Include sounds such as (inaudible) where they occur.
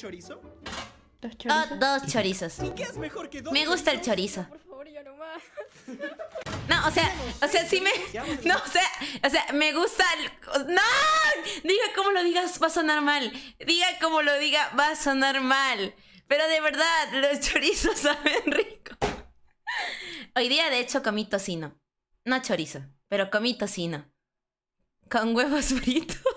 chorizo? ¿Dos ah, chorizos? Me gusta el chorizo. no No, o sea, o sea, sí me. No, o sea, o sea, me gusta. El... ¡No! Diga como lo digas, va a sonar mal. Diga como lo diga, va a sonar mal. Pero de verdad, los chorizos (laughs) saben rico. Hoy día, de hecho, comí tocino. No chorizo, pero comí tocino. Con huevos (laughs) fritos.